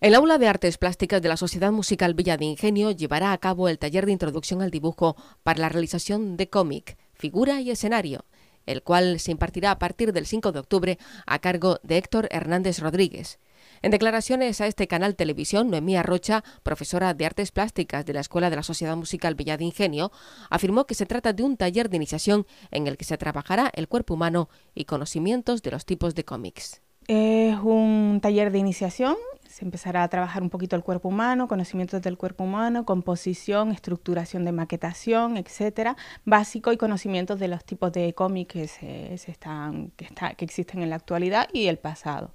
El aula de artes plásticas de la Sociedad Musical Villa de Ingenio llevará a cabo el taller de introducción al dibujo para la realización de cómic, figura y escenario, el cual se impartirá a partir del 5 de octubre a cargo de Héctor Hernández Rodríguez. En declaraciones a este canal televisión, Noemí Rocha, profesora de Artes Plásticas de la Escuela de la Sociedad Musical Villa de Ingenio, afirmó que se trata de un taller de iniciación en el que se trabajará el cuerpo humano y conocimientos de los tipos de cómics. Es un taller de iniciación, se empezará a trabajar un poquito el cuerpo humano, conocimientos del cuerpo humano, composición, estructuración de maquetación, etcétera, básico y conocimientos de los tipos de cómics que se, están que, existen en la actualidad y el pasado.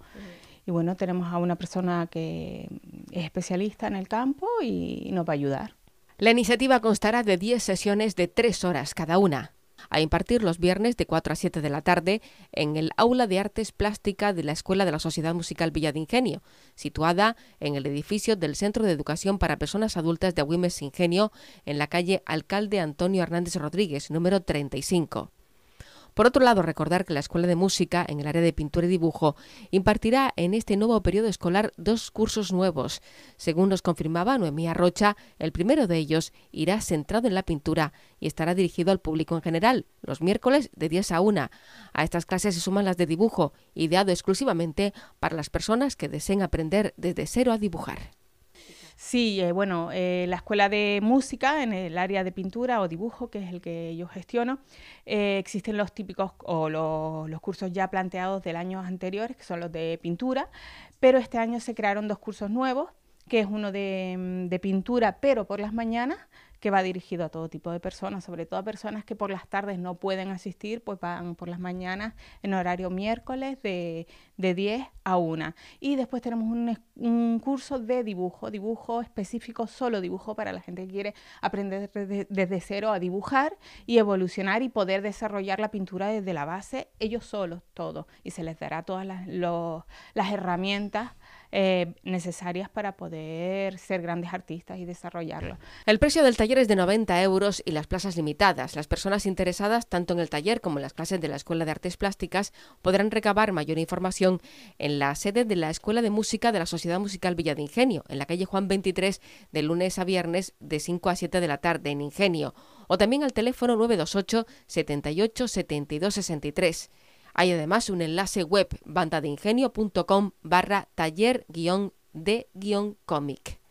Y bueno, tenemos a una persona que es especialista en el campo y nos va a ayudar. La iniciativa constará de 10 sesiones de 3 horas cada una a impartir los viernes de 4 a 7 de la tarde en el Aula de Artes Plástica de la Escuela de la Sociedad Musical Villa de Ingenio, situada en el edificio del Centro de Educación para Personas Adultas de Agüimes Ingenio, en la calle Alcalde Antonio Hernández Rodríguez, número 35. Por otro lado, recordar que la Escuela de Música, en el área de pintura y dibujo, impartirá en este nuevo periodo escolar dos cursos nuevos. Según nos confirmaba Noemí Rocha, el primero de ellos irá centrado en la pintura y estará dirigido al público en general, los miércoles de 10 a 1. A estas clases se suman las de dibujo, ideado exclusivamente para las personas que deseen aprender desde cero a dibujar. Sí, eh, bueno, eh, la escuela de música en el área de pintura o dibujo, que es el que yo gestiono, eh, existen los típicos o los, cursos ya planteados del año anterior, que son los de pintura, pero este año se crearon dos cursos nuevos, que es uno de mm, pintura, pero por las mañanas, que va dirigido a todo tipo de personas, sobre todo a personas que por las tardes no pueden asistir, pues van por las mañanas en horario miércoles de, de 10 a 1. Y después tenemos un, curso de dibujo, dibujo específico, solo dibujo para la gente que quiere aprender desde cero a dibujar y evolucionar y poder desarrollar la pintura desde la base, ellos solos, todo Y se les dará todas las, herramientas. Eh, necesarias para poder ser grandes artistas y desarrollarlo. El precio del taller de 90 euros y las plazas limitadas. Las personas interesadas, tanto en el taller como en las clases de la Escuela de Artes Plásticas, podrán recabar mayor información en la sede de la Escuela de Música de la Sociedad Musical Villa de Ingenio, en la calle Juan 23, de lunes a viernes, de 5 a 7 de la tarde, en Ingenio, o también al teléfono 928 78 72 63. Hay además un enlace web bandadeingenio.com barra taller guión de guión cómic.